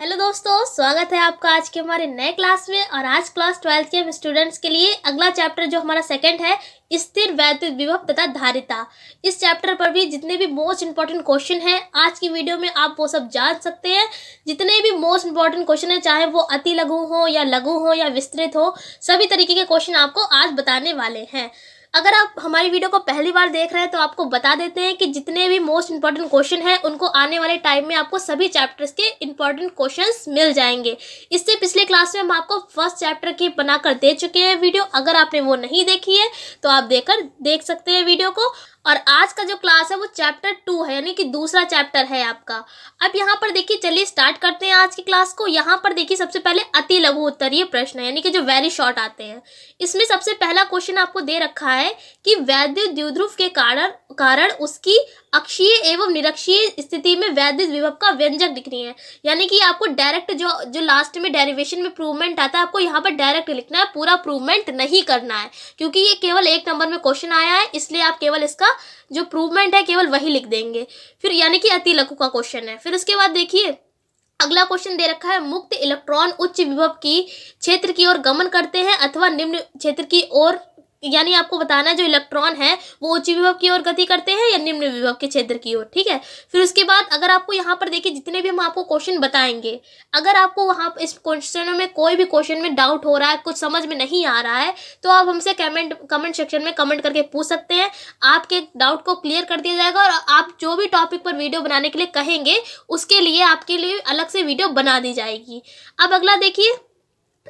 hello दोस्तों स्वागत है आपका आज के हमारे नए क्लास में और आज क्लास ट्वेल्थ के हम स्टूडेंट्स के लिए अगला चैप्टर जो हमारा सेकंड है स्थिर वैद्युत विभव तथा धारिता इस चैप्टर पर भी जितने भी मोस्ट इंपॉर्टेंट क्वेश्चन हैं आज की वीडियो में आप वो सब जान सकते हैं जितने भी मोस्ट इंपॉर्टेंट क्वेश्चन हैं चाहे वो अति लघु हो या लघु हो या विस्तृत हो सभी तरीके के क्वेश्चन आपको आज बताने वाले हैं अगर आप हमारी वीडियो को पहली बार देख रहे हैं तो आपको बता देते हैं कि जितने भी मोस्ट इंपॉर्टेंट क्वेश्चन हैं उनको आने वाले टाइम में आपको सभी चैप्टर्स के इंपॉर्टेंट क्वेश्चन मिल जाएंगे इससे पिछले क्लास में हम आपको फर्स्ट चैप्टर की बनाकर दे चुके हैं वीडियो अगर आपने वो नहीं देखी है तो आप देखकर देख सकते हैं वीडियो को और आज का जो क्लास है वो चैप्टर टू है यानी कि दूसरा चैप्टर है आपका अब यहाँ पर देखिए चलिए स्टार्ट करते हैं आज की क्लास को यहाँ पर देखिए सबसे पहले अति लघु उत्तरीय प्रश्न है यानी कि जो वेरी शॉर्ट आते हैं इसमें सबसे पहला क्वेश्चन आपको दे रखा है कि वैद्य द्युध्रुव के कारण कारण उसकी अक्षीय एवं निरक्षीय स्थिति में वैद्य विभव का व्यंजक लिखनी है यानी कि आपको डायरेक्ट जो जो लास्ट में डेरिवेशन में प्रूवमेंट आता है आपको यहाँ पर डायरेक्ट लिखना है पूरा प्रूवमेंट नहीं करना है क्योंकि ये केवल एक नंबर में क्वेश्चन आया है इसलिए आप केवल इसका जो प्रूवमेंट है केवल वही लिख देंगे फिर यानी कि अति लघु का क्वेश्चन है फिर उसके बाद देखिए अगला क्वेश्चन दे रखा है मुक्त इलेक्ट्रॉन उच्च विभव की क्षेत्र की ओर गमन करते हैं अथवा निम्न क्षेत्र की ओर यानी आपको बताना है जो इलेक्ट्रॉन है वो उच्च विभव की ओर गति करते हैं या निम्न विभव के क्षेत्र की ओर ठीक है फिर उसके बाद अगर आपको यहाँ पर देखिए जितने भी हम आपको क्वेश्चन बताएंगे अगर आपको वहाँ इस क्वेश्चन में कोई भी क्वेश्चन में डाउट हो रहा है कुछ समझ में नहीं आ रहा है तो आप हमसे कमेंट कमेंट सेक्शन में कमेंट करके पूछ सकते हैं आपके डाउट को क्लियर कर दिया जाएगा और आप जो भी टॉपिक पर वीडियो बनाने के लिए कहेंगे उसके लिए आपके लिए अलग से वीडियो बना दी जाएगी अब अगला देखिए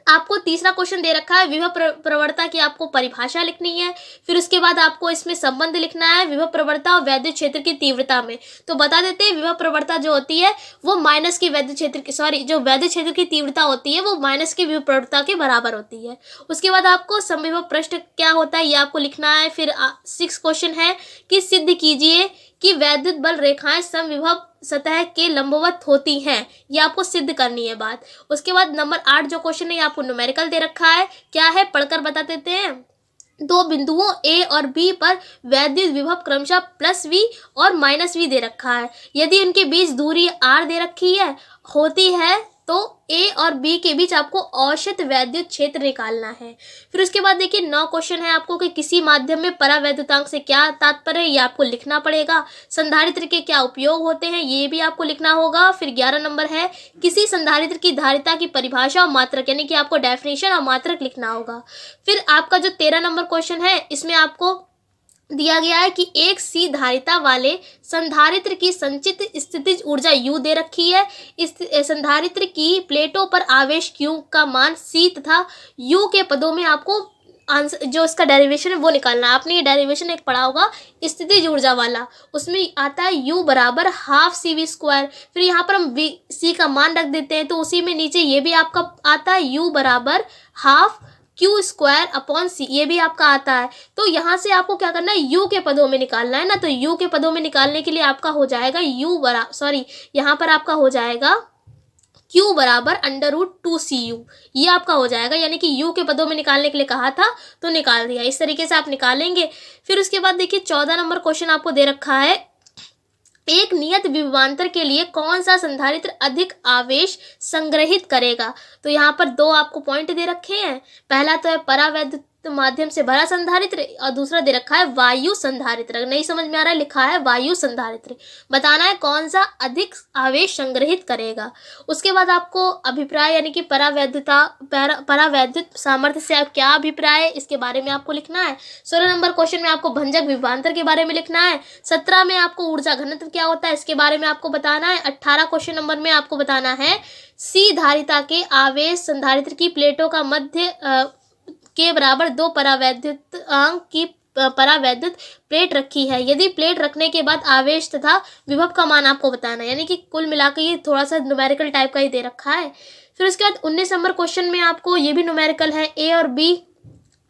आपको तीसरा क्वेश्चन दे रखा है विभव प्रवणता की आपको परिभाषा लिखनी है फिर उसके बाद आपको इसमें संबंध लिखना है विभव प्रवणता और वैद्य क्षेत्र की तीव्रता में तो बता देते हैं विभव प्रवणता जो होती है वो माइनस की वैद्य क्षेत्र की सॉरी जो वैद्य क्षेत्र की तीव्रता होती है वो माइनस की विभव प्रवणता के बराबर होती है उसके बाद आपको संविभव पृष्ठ क्या होता है ये आपको लिखना है फिर सिक्स क्वेश्चन है कि सिद्ध कीजिए कि वैद्युत बल रेखाएं समविभव सतह के लंबवत होती हैं ये आपको सिद्ध करनी है बात उसके बाद नंबर आठ जो क्वेश्चन है ये आपको न्यूमेरिकल दे रखा है क्या है पढ़कर बता देते हैं दो बिंदुओं ए और बी पर वैद्युत विभव क्रमशः प्लस वी और माइनस वी दे रखा है यदि उनके बीच दूरी आर दे रखी है होती है तो ए और बी के बीच आपको औषध वैद्युत क्षेत्र निकालना है फिर उसके बाद देखिए नौ क्वेश्चन है आपको कि किसी माध्यम में परावैद्युतांक से क्या तात्पर्य है ये आपको लिखना पड़ेगा संधारित्र के क्या उपयोग होते हैं ये भी आपको लिखना होगा फिर ग्यारह नंबर है किसी संधारित्र की धारिता की परिभाषा और मात्रक यानी कि आपको डेफिनेशन और मात्रक लिखना होगा फिर आपका जो तेरह नंबर क्वेश्चन है इसमें आपको दिया गया है कि एक सी धारिता वाले संधारित्र की संचित स्थितिज ऊर्जा यू दे रखी है इस संधारित्र की प्लेटों पर आवेश क्यू का मान सी तथा यू के पदों में आपको आंसर जो इसका डेरिवेशन है वो निकालना है आपने ये डेरिवेशन एक पढ़ा होगा स्थिति ऊर्जा वाला उसमें आता है यू बराबर हाफ सी वी स्क्वायर फिर यहाँ पर हम वी सी का मान रख देते हैं तो उसी में नीचे ये भी आपका आता है यू बराबर half Q square upon C ये भी आपका आता है तो यहाँ से आपको क्या करना है यू के पदों में निकालना है ना तो यू के पदों में निकालने के लिए आपका हो जाएगा यू बरा सॉरी यहाँ पर आपका हो जाएगा क्यू बराबर under root two C U ये आपका हो जाएगा यानी कि यू के पदों में निकालने के लिए कहा था तो निकाल दिया इस तरीके से आप निकालेंगे फिर उसके बाद देखिए चौदह नंबर क्वेश्चन आपको दे रखा है एक नियत विभवांतर के लिए कौन सा संधारित्र अधिक आवेश संग्रहित करेगा तो यहाँ पर दो आपको पॉइंट दे रखे हैं पहला तो है परावैद्युत तो माध्यम से भरा संधारित्र और दूसरा दे रखा है वायु संधारित्र नहीं समझ में आ रहा है लिखा है वायु संधारित्र बताना है कौन सा अधिक आवेश संग्रहित करेगा उसके बाद आपको अभिप्राय यानी कि परावैधता परावैध सामर्थ्य से आप क्या अभिप्राय है इसके बारे में आपको लिखना है सोलह नंबर क्वेश्चन में आपको भंजक विभांतर के बारे में लिखना है सत्रह में आपको ऊर्जा घनत्व क्या होता है इसके बारे में आपको बताना है अट्ठारह क्वेश्चन नंबर में आपको बताना है सी धारिता के आवेश संधारित्र की प्लेटों का मध्य के बराबर दो अंक की परावैद्युत प्लेट रखी है यदि प्लेट रखने के बाद आवेश तथा विभव का मान आपको बताना है यानी कि कुल मिलाकर ये थोड़ा सा न्यूमेरिकल टाइप का ही दे रखा है फिर उसके बाद उन्नीस नंबर क्वेश्चन में आपको ये भी न्यूमेरिकल है ए और बी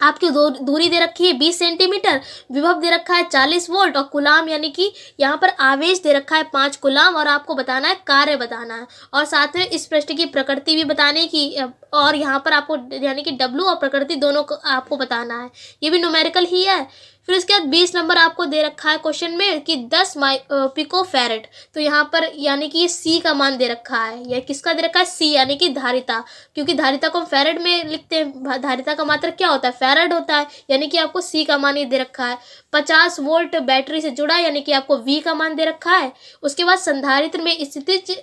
आपकी दूरी दे रखी है बीस सेंटीमीटर विभव दे रखा है चालीस वोल्ट और कुलाम यानी कि यहाँ पर आवेश दे रखा है पाँच कुलाम और आपको बताना है कार्य बताना है और साथ में इस प्रश्न की प्रकृति भी बताने की और यहाँ पर आपको यानी कि डब्लू और प्रकृति दोनों को आपको बताना है ये भी न्यूमेरिकल ही है फिर इसके बाद बीस नंबर आपको दे रखा है क्वेश्चन में कि दस माइ पिको फेरेट तो यहाँ पर यानी कि सी का मान दे रखा है या किसका दे रखा है सी यानी कि धारिता क्योंकि धारिता को हम फेरेट में लिखते हैं धारिता का मात्र क्या होता है फेरेट होता है यानी कि आपको सी का मान ये दे रखा है पचास वोल्ट बैटरी से जुड़ा यानी कि आपको वी का मान दे रखा है उसके बाद संधारित्र में स्थिति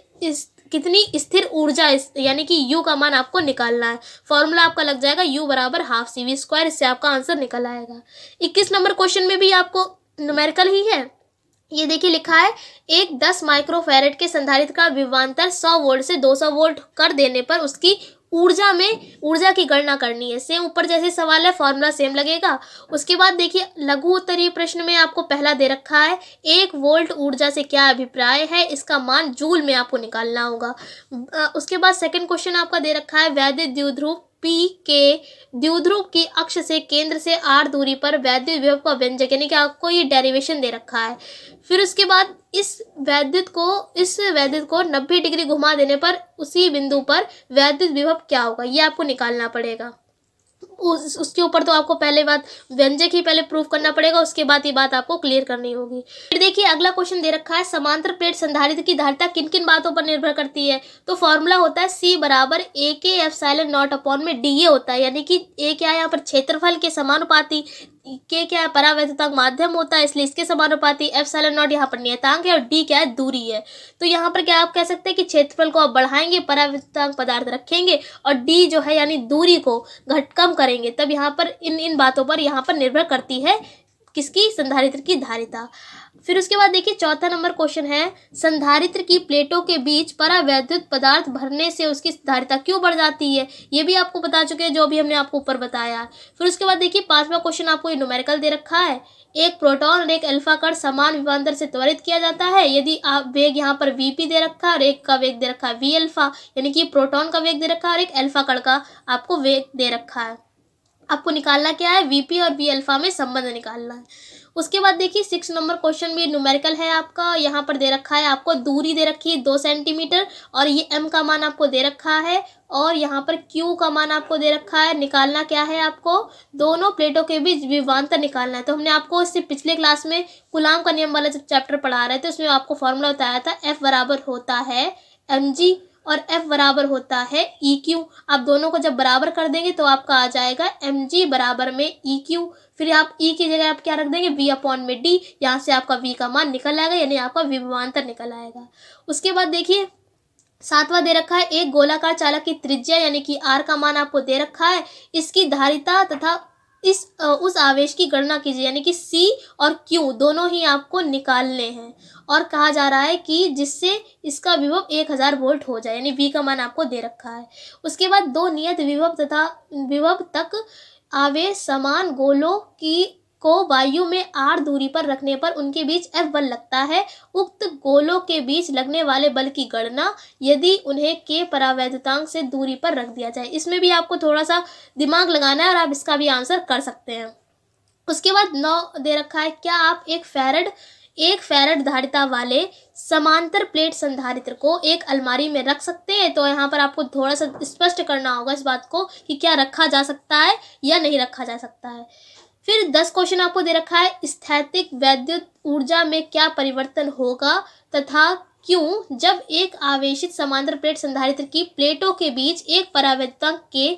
कितनी स्थिर ऊर्जा यानी कि यू का मान आपको निकालना है फॉर्मूला आपका लग जाएगा यू बराबर हाफ सी वी स्क्वायर इससे आपका आंसर निकल आएगा इक्कीस नंबर क्वेश्चन में भी आपको न्यूमेरिकल ही है ये देखिए लिखा है एक दस माइक्रोफेरेट के संधारित्र का विवांतर सौ वोल्ट से दो सौ वोल्ट कर देने पर उसकी ऊर्जा में ऊर्जा की गणना करनी है सेम ऊपर जैसे सवाल है फॉर्मूला सेम लगेगा उसके बाद देखिए लघु उत्तरीय प्रश्न में आपको पहला दे रखा है एक वोल्ट ऊर्जा से क्या अभिप्राय है इसका मान जूल में आपको निकालना होगा उसके बाद सेकंड क्वेश्चन आपका दे रखा है वैद्य द्युध्रुव पी के द्विध्रुव के अक्ष से केंद्र से आर दूरी पर वैद्युत विभव का व्यंजक यानी कि आपको ये डेरिवेशन दे रखा है फिर उसके बाद इस वैद्युत को इस वैद्युत को 90 डिग्री घुमा देने पर उसी बिंदु पर वैद्युत विभव क्या होगा ये आपको निकालना पड़ेगा उस उसके ऊपर तो आपको पहले बात व्यंजक ही पहले प्रूफ करना पड़ेगा उसके बाद ये बात आपको क्लियर करनी होगी फिर देखिए अगला क्वेश्चन दे रखा है समांतर प्लेट संधारित्र की धारिता किन किन बातों पर निर्भर करती है तो फॉर्मूला होता है सी बराबर A K epsilon naught upon में डी ए होता है यानी कि ए क्या यहाँ पर क्षेत्रफल के समानुपाती के क्या है परावैधतांक माध्यम होता है इसलिए इसके समानुपाती एफ सेलन नॉट यहाँ पर नियतांक है और डी क्या है दूरी है तो यहाँ पर क्या आप कह सकते हैं कि क्षेत्रफल को आप बढ़ाएंगे परावैधतांक पदार्थ रखेंगे और डी जो है यानी दूरी को घट कम करेंगे तब यहाँ पर इन इन बातों पर यहाँ पर निर्भर करती है किसकी संधारित्र की धारिता फिर उसके बाद देखिए चौथा नंबर क्वेश्चन है संधारित्र की प्लेटों के बीच परावैद्युत पदार्थ भरने से उसकी धारिता क्यों बढ़ जाती है ये भी आपको बता चुके हैं जो भी हमने आपको ऊपर बताया फिर उसके बाद देखिए पांचवा क्वेश्चन आपको ये न्यूमेरिकल दे रखा है एक प्रोटॉन और एक अल्फा कण समान विमांतर से त्वरित किया जाता है यदि आप वेग यहाँ पर पी दे रखा है और एक का वेग दे रखा है वी अल्फा यानी कि प्रोटॉन का वेग दे रखा है और एक अल्फा कण का आपको वेग दे रखा है आपको निकालना क्या है वीपी और वी अल्फा में संबंध निकालना है उसके बाद देखिए सिक्स नंबर क्वेश्चन भी न्यूमेरिकल है आपका यहाँ पर दे रखा है आपको दूरी दे रखी है दो सेंटीमीटर और ये एम का मान आपको दे रखा है और यहाँ पर क्यू का मान आपको दे रखा है निकालना क्या है आपको दोनों प्लेटों के बीच विवांतर निकालना है तो हमने आपको इससे पिछले क्लास में गुलाम का नियम वाला जब चैप्टर पढ़ा रहे थे उसमें आपको फॉर्मूला बताया था एफ बराबर होता है एम जी और एफ बराबर होता है ई e क्यू आप दोनों को जब बराबर कर देंगे तो आपका आ जाएगा एम जी बराबर में ई e क्यू फिर आप ई e की जगह आप क्या रख देंगे वी अपॉन में डी यहाँ से आपका वी का मान निकल आएगा यानी आपका विभवान्तर निकल आएगा उसके बाद देखिए सातवां दे रखा है एक गोलाकार चालक की त्रिज्या यानी कि आर का मान आपको दे रखा है इसकी धारिता तथा इस उस आवेश की गणना कीजिए यानी कि सी और क्यू दोनों ही आपको निकालने हैं और कहा जा रहा है कि जिससे इसका विभव एक हज़ार वोल्ट हो जाए यानी वी का मान आपको दे रखा है उसके बाद दो नियत विभव तथा विभव तक आवेश समान गोलों की को वायु में आर दूरी पर रखने पर उनके बीच एफ बल लगता है उक्त गोलों के बीच लगने वाले बल की गणना यदि उन्हें के परावैधतांक से दूरी पर रख दिया जाए इसमें भी आपको थोड़ा सा दिमाग लगाना है और आप इसका भी आंसर कर सकते हैं उसके बाद नौ दे रखा है क्या आप एक फेरड एक फेरड धारिता वाले समांतर प्लेट संधारित्र को एक अलमारी में रख सकते हैं तो यहाँ पर आपको थोड़ा सा स्पष्ट करना होगा इस बात को कि क्या रखा जा सकता है या नहीं रखा जा सकता है फिर दस क्वेश्चन आपको दे रखा है स्थैतिक वैद्युत ऊर्जा में क्या परिवर्तन होगा तथा क्यों जब एक आवेशित समांतर प्लेट संधारित्र की प्लेटों के बीच एक परावैधता के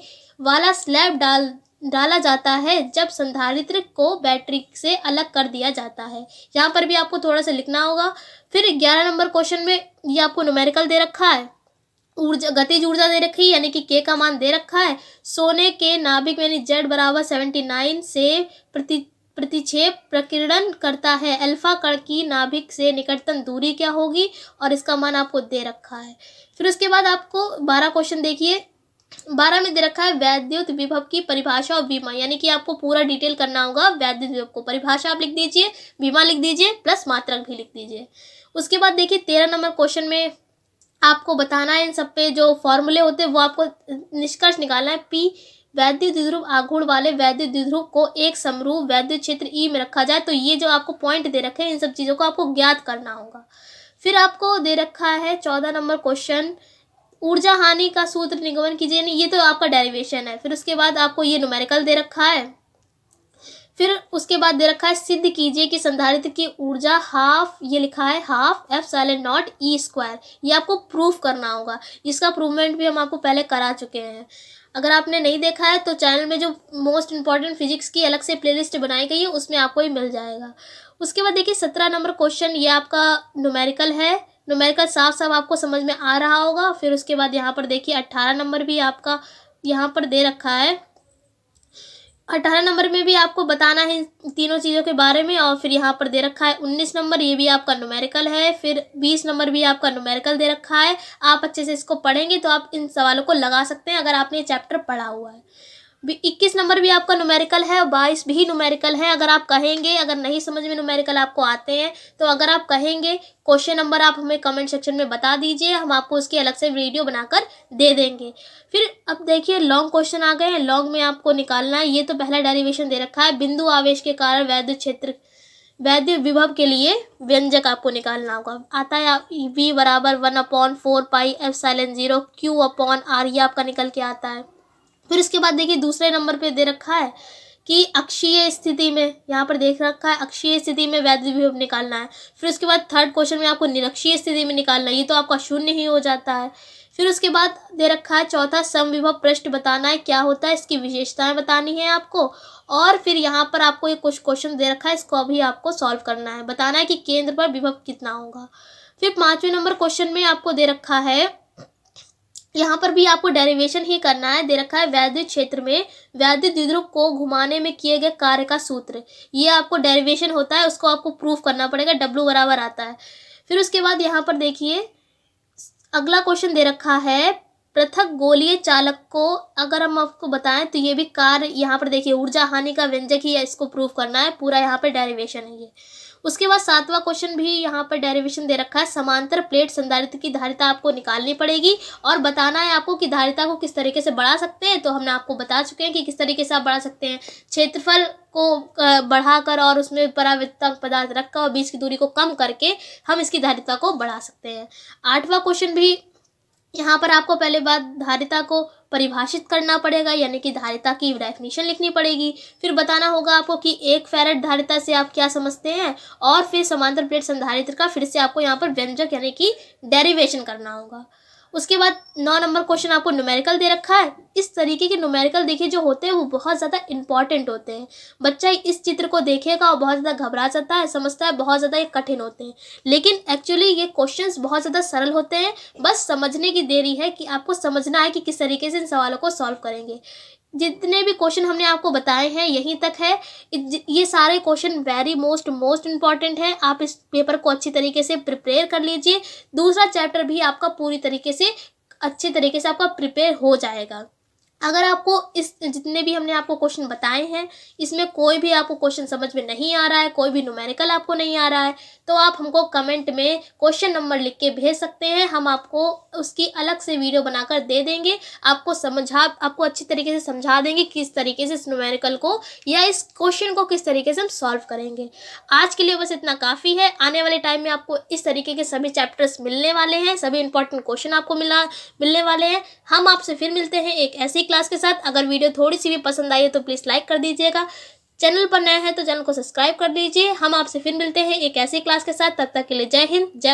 वाला स्लैब डाल डाला जाता है जब संधारित्र को बैटरी से अलग कर दिया जाता है यहाँ पर भी आपको थोड़ा सा लिखना होगा फिर ग्यारह नंबर क्वेश्चन में ये आपको न्यूमेरिकल दे रखा है ऊर्जा गतिज ऊर्जा दे रखी है यानी कि के का मान दे रखा है सोने के नाभिक यानी जेड बराबर सेवेंटी नाइन से प्रति प्रतिक्षेप प्रकीर्णन करता है अल्फा कण की नाभिक से निकटतम दूरी क्या होगी और इसका मान आपको दे रखा है फिर उसके बाद आपको बारह क्वेश्चन देखिए बारह में दे रखा है वैद्युत विभव की परिभाषा और बीमा यानी कि आपको पूरा डिटेल करना होगा वैद्युत विभव को परिभाषा आप लिख दीजिए बीमा लिख दीजिए प्लस मात्रक भी लिख दीजिए उसके बाद देखिए तेरह नंबर क्वेश्चन में आपको बताना है इन सब पे जो फॉर्मूले होते हैं वो आपको निष्कर्ष निकालना है पी वैद्य द्विध्रुव आघूण वाले वैद्य द्विध्रुव को एक समरूप वैद्य क्षेत्र ई e में रखा जाए तो ये जो आपको पॉइंट दे रखे हैं इन सब चीज़ों को आपको ज्ञात करना होगा फिर आपको दे रखा है चौदह नंबर क्वेश्चन ऊर्जा हानि का सूत्र निगमन कीजिए नहीं ये तो आपका डेरिवेशन है फिर उसके बाद आपको ये न्यूमेरिकल दे रखा है फिर उसके बाद दे रखा है सिद्ध कीजिए कि संधारित्र की ऊर्जा हाफ ये लिखा है half epsilon naught E square ये आपको प्रूफ करना होगा इसका प्रूवमेंट भी हम आपको पहले करा चुके हैं अगर आपने नहीं देखा है तो चैनल में जो मोस्ट इंपॉर्टेंट फिजिक्स की अलग से प्लेलिस्ट बनाई गई है उसमें आपको ही मिल जाएगा उसके बाद देखिए सत्रह नंबर क्वेश्चन ये आपका न्यूमेरिकल है नोमेरिकल साफ साफ आपको समझ में आ रहा होगा फिर उसके बाद यहाँ पर देखिए अट्ठारह नंबर भी आपका यहाँ पर दे रखा है अठारह नंबर में भी आपको बताना है इन तीनों चीज़ों के बारे में और फिर यहाँ पर दे रखा है उन्नीस नंबर ये भी आपका नुमेरिकल है फिर बीस नंबर भी आपका नुमेरिकल दे रखा है आप अच्छे से इसको पढ़ेंगे तो आप इन सवालों को लगा सकते हैं अगर आपने ये चैप्टर पढ़ा हुआ है इक्कीस नंबर भी आपका नुमेरिकल है और बाईस भी नुमेरिकल है अगर आप कहेंगे अगर नहीं समझ में नुमेरिकल आपको आते हैं तो अगर आप कहेंगे क्वेश्चन नंबर आप हमें कमेंट सेक्शन में बता दीजिए हम आपको उसकी अलग से वीडियो बनाकर दे देंगे फिर अब देखिए लॉन्ग क्वेश्चन आ गए हैं लॉन्ग में आपको निकालना है ये तो पहला डेरिवेशन दे रखा है बिंदु आवेश के कारण वैद्य क्षेत्र वैद्य विभव के लिए व्यंजक आपको निकालना होगा आता है वी e बराबर one upon four pi epsilon zero Q upon R ये आपका निकल के आता है फिर उसके बाद देखिए दूसरे नंबर पे दे रखा है कि अक्षीय स्थिति में यहाँ पर देख रखा है अक्षीय स्थिति में वैद्य विभव निकालना है फिर उसके बाद थर्ड क्वेश्चन में आपको निरक्षीय स्थिति में निकालना है ये तो आपका शून्य ही हो जाता है फिर उसके बाद दे रखा है चौथा समविभव पृष्ठ बताना है क्या होता है इसकी विशेषताएं बतानी है आपको और फिर यहाँ पर आपको ये कुछ क्वेश्चन दे रखा है इसको अभी आपको सॉल्व करना है बताना है कि केंद्र पर विभव कितना होगा फिर पाँचवें नंबर क्वेश्चन में आपको दे रखा है यहाँ पर भी आपको डेरिवेशन ही करना है दे रखा है वैद्य क्षेत्र में वैद्य द्विध्रुव को घुमाने में किए गए कार्य का सूत्र ये आपको डेरिवेशन होता है उसको आपको प्रूफ करना पड़ेगा डब्लू बराबर आता है फिर उसके बाद यहाँ पर देखिए अगला क्वेश्चन दे रखा है पृथक गोलीय चालक को अगर हम आपको बताएं तो ये भी कार्य यहाँ पर देखिए ऊर्जा हानि का व्यंजक ही है इसको प्रूफ करना है पूरा यहाँ पर डेरिवेशन है ये उसके बाद सातवां क्वेश्चन भी यहाँ पर डेरिवेशन दे रखा है समांतर प्लेट संधारित्र की धारिता आपको निकालनी पड़ेगी और बताना है आपको कि धारिता को किस तरीके से बढ़ा सकते हैं तो हमने आपको बता चुके हैं कि किस तरीके से आप बढ़ा सकते हैं क्षेत्रफल को बढ़ाकर और उसमें परावृत्तक पदार्थ रखकर और बीच की दूरी को कम करके हम इसकी धारिता को बढ़ा सकते हैं आठवां क्वेश्चन भी यहाँ पर आपको पहले बात धारिता को परिभाषित करना पड़ेगा यानी कि धारिता की डेफिनेशन लिखनी पड़ेगी फिर बताना होगा आपको कि एक फैरट धारिता से आप क्या समझते हैं और फिर समांतर प्लेट संधारित्र का फिर से आपको यहाँ पर व्यंजक यानी कि डेरिवेशन करना होगा उसके बाद नौ नंबर क्वेश्चन आपको न्यूमेरिकल दे रखा है इस तरीके के न्यूमेरिकल देखिए जो होते हैं वो बहुत ज़्यादा इंपॉर्टेंट होते हैं बच्चा इस चित्र को देखेगा और बहुत ज़्यादा घबरा जाता है समझता है बहुत ज़्यादा ये कठिन होते हैं लेकिन एक्चुअली ये क्वेश्चन बहुत ज़्यादा सरल होते हैं बस समझने की देरी है कि आपको समझना है कि किस तरीके से इन सवालों को सॉल्व करेंगे जितने भी क्वेश्चन हमने आपको बताए हैं यहीं तक है ये सारे question very most most important हैं आप इस पेपर को अच्छी तरीके से प्रिपेयर कर लीजिए दूसरा चैप्टर भी आपका पूरी तरीके से अच्छे तरीके से आपका प्रिपेयर हो जाएगा अगर आपको इस जितने भी हमने आपको क्वेश्चन बताए हैं इसमें कोई भी आपको क्वेश्चन समझ में नहीं आ रहा है कोई भी नुमेरिकल आपको नहीं आ रहा है तो आप हमको कमेंट में क्वेश्चन नंबर लिख के भेज सकते हैं हम आपको उसकी अलग से वीडियो बनाकर दे देंगे आपको समझा आपको अच्छी तरीके से समझा देंगे किस तरीके से इस नुमेरिकल को या इस क्वेश्चन को किस तरीके से हम सॉल्व करेंगे आज के लिए बस इतना काफ़ी है आने वाले टाइम में आपको इस तरीके के सभी चैप्टर्स मिलने वाले हैं सभी इंपॉर्टेंट क्वेश्चन आपको मिला मिलने वाले हैं हम आपसे फिर मिलते हैं एक ऐसी क्लास के साथ अगर वीडियो थोड़ी सी भी पसंद आई है तो प्लीज़ लाइक कर दीजिएगा चैनल पर नया है तो चैनल को सब्सक्राइब कर दीजिए हम आपसे फिर मिलते हैं एक ऐसी क्लास के साथ तब तक के लिए जय हिंद जय